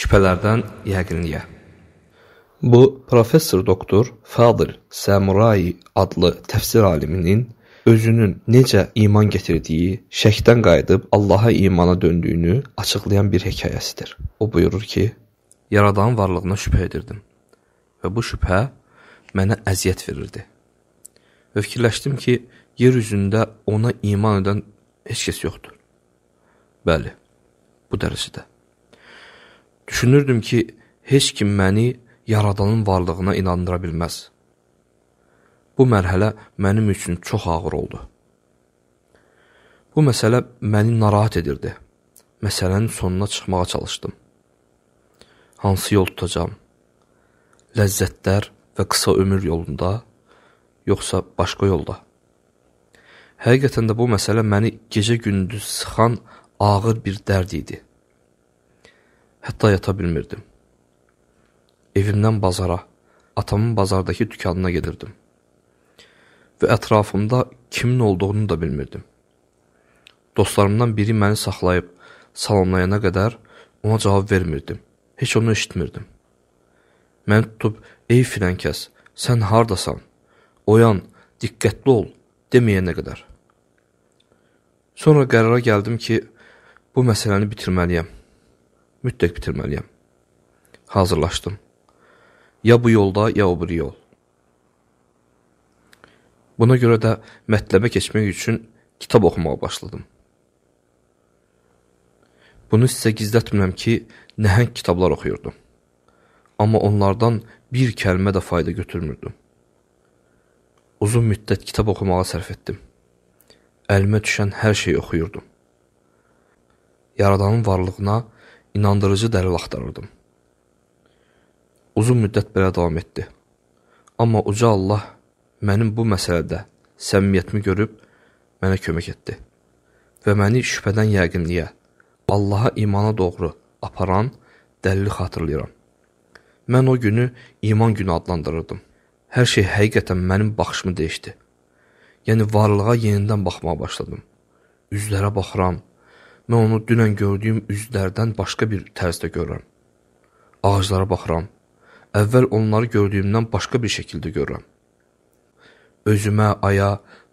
şübhələrdən yəqinliyə. Bu professor doktor Fadil Samurai adlı təfsir aliminin özünün necə iman gətirdiyi, şəkdən qayıdıb Allaha imana döndüyünü açıqlayan bir hekayəsidir. O buyurur ki: Yaradanın varlığına şübhə edirdim və bu şübhə mənə əziyyət verirdi. Və fikirləşdim ki, yer üzündə ona iman edən heç kəs yoxdur. Bəli, bu dərəcədə. Düşünürdüm ki, heç kim məni yaradanın varlığına inandıra bilməz. Bu mərhələ mənim üçün çox ağır oldu. Bu məsələ məni narahat edirdi. Məsələnin sonuna çıxmağa çalışdım. Hansı yol tutacağım? Ləzzətlər və qısa ömür yolunda, yoxsa başqa yolda? Həqiqətən də bu məsələ məni gecə-gündüz sıxan ağır bir dərd idi. Hətta yata bilmirdim. Evimdən bazara, atamın bazardakı dükanına gedirdim. Və ətrafımda kimin olduğunu da bilmirdim. Dostlarımdan biri məni saxlayıb salamlayana qədər ona cavab vermirdim. Heç onu eşitmirdim. Məni tutub, ey filan kəs, sən hardasan? Oyan, diqqətli ol, deməyənə qədər. Sonra qərara gəldim ki, bu məsələni bitirməliyəm mütləq bitirməliyəm. Hazırlaşdım. Ya bu yolda, ya o bir yol. Buna görə də mətləbə keçmək üçün kitab oxumağa başladım. Bunu sizə gizlətmirəm ki, nəhəng kitablar oxuyurdum. Amma onlardan bir kəlmə də fayda götürmürdüm. Uzun müddət kitab oxumağa sərf etdim. Əlimə düşən hər şeyi oxuyurdum. Yaradanın varlığına inandırıcı dəlil axtarırdım. Uzun müddət belə davam etdi. Amma uca Allah mənim bu məsələdə səmimiyyətimi görüb mənə kömək etdi və məni şübhədən yəqinliyə, Allaha imana doğru aparan dəlili xatırlayıram. Mən o günü iman günü adlandırırdım. Hər şey həqiqətən mənim baxışımı dəyişdi. Yəni varlığa yenidən baxmağa başladım. Üzlərə baxıram, Mən onu dünən gördüyüm üzlərdən başqa bir tərzdə görürəm. Ağaclara baxıram. Əvvəl onları gördüyümdən başqa bir şəkildə görürəm. Özümə, aya,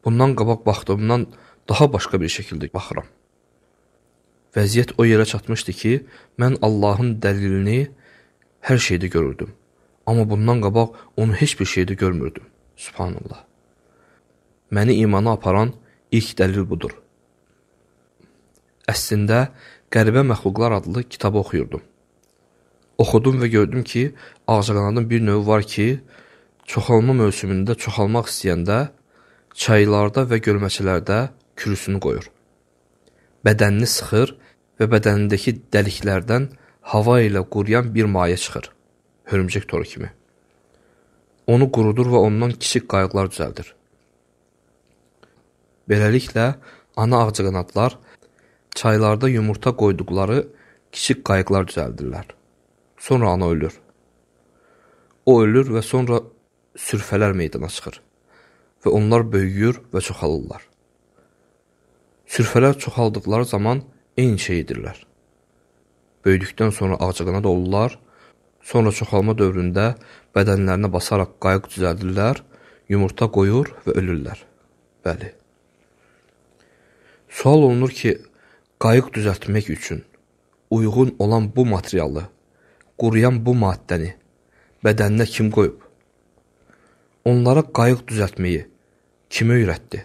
bundan qabaq baxdığımdan daha başqa bir şəkildə baxıram. Vəziyyət o yerə çatmışdı ki, mən Allahın dəlilini hər şeydə görürdüm. Amma bundan qabaq onu heç bir şeydə görmürdüm. Subhanallah. Məni imana aparan ilk dəlil budur. Əslində Qəribə Məxluqlar adlı kitabı oxuyurdum. Oxudum və gördüm ki, ağcaqanadın bir növü var ki, çoxalma mövsümündə çoxalmaq istəyəndə çaylarda və gölməçələrdə kürüsünü qoyur. Bədənini sıxır və bədənindəki dəliklərdən hava ilə quruyan bir maye çıxır, hörümcək toru kimi. Onu qurudur və ondan kiçik qayıqlar düzəldir. Beləliklə, ana ağcaqanadlar Çaylarda yumurta qoyduqları kiçik qayıqlar düzəldirlər. Sonra ana ölür. O ölür və sonra sürfələr meydana çıxır və onlar böyüyür və çoxalırlar. Sürfələr çoxaldıqları zaman eyni şeydirlər. Böyüdükdən sonra ağcığına dolurlar, sonra çoxalma dövründə bədənlərinə basaraq qayıq düzəldirlər, yumurta qoyur və ölürlər. Bəli. Sual olunur ki, Qayıq düzəltmək üçün uyğun olan bu materialı, quruyan bu maddəni bədəninə kim qoyub? Onlara qayıq düzəltməyi kim öyrətdi?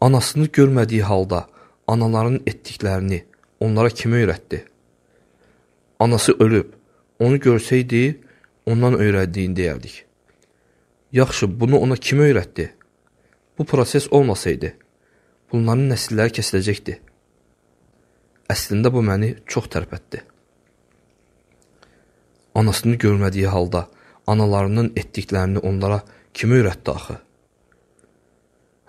Anasını görmədiyi halda anaların etdiklərini onlara kim öyrətdi? Anası ölüb, onu görsəydi, ondan öyrəndiyini deyərdik. Yaxşı, bunu ona kim öyrətdi? Bu proses olmasaydı, bunların nəsilləri kəsiləcəkdi. Əslində bu məni çox tərpətdi. Anasını görmədiyi halda analarının etdiklərini onlara kim öyrətdi axı?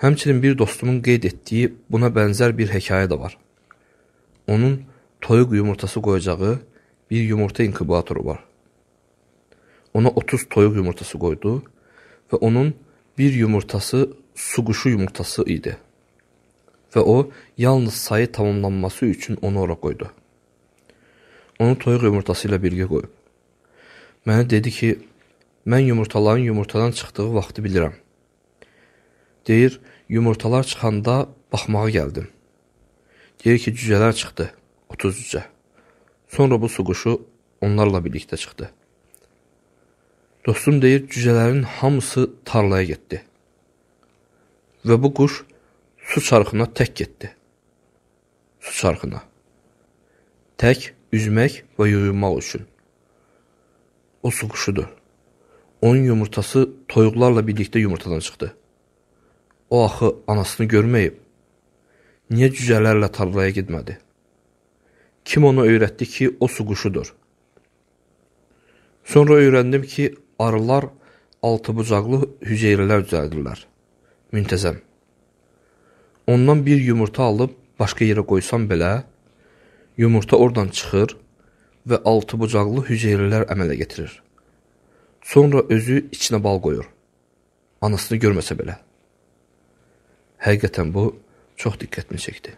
Həmçinin bir dostumun qeyd etdiyi buna bənzər bir hekayə də var. Onun toyuq yumurtası qoyacağı bir yumurta inkubatoru var. Ona 30 toyuq yumurtası qoydu və onun bir yumurtası su quşu yumurtası idi. ve o yalnız sayı tamamlanması için onu ora koydu. Onu toyuq yumurtasıyla ilə birgə qoyub. dedi ki, mən yumurtaların yumurtadan çıxdığı vaxtı bilirəm. Deyir, yumurtalar çıxanda baxmağa geldim. Deyir ki, cüceler çıxdı, 30 cüce. Sonra bu su quşu onlarla birlikte çıxdı. Dostum deyir, cücelerin hamısı tarlaya getdi. Ve bu quş Su çarxına tək getdi. Su çarxına. Tək üzmək və yuyunmaq üçün. O su quşudur. Onun yumurtası toyuqlarla birlikdə yumurtadan çıxdı. O axı anasını görməyib. Niyə cücələrlə tarlaya getmədi? Kim ona öyrətdi ki, o su quşudur? Sonra öyrəndim ki, arılar altıbucaqlı hüceyrələr düzəldirlər. Müntəzəm. Ondan bir yumurta alıb başqa yerə qoysam belə, yumurta oradan çıxır və altıbucaqlı hüceyrələr əmələ gətirir. Sonra özü içinə bal qoyur. Anasını görməsə belə. Həqiqətən bu çox diqqətimi çəkdi.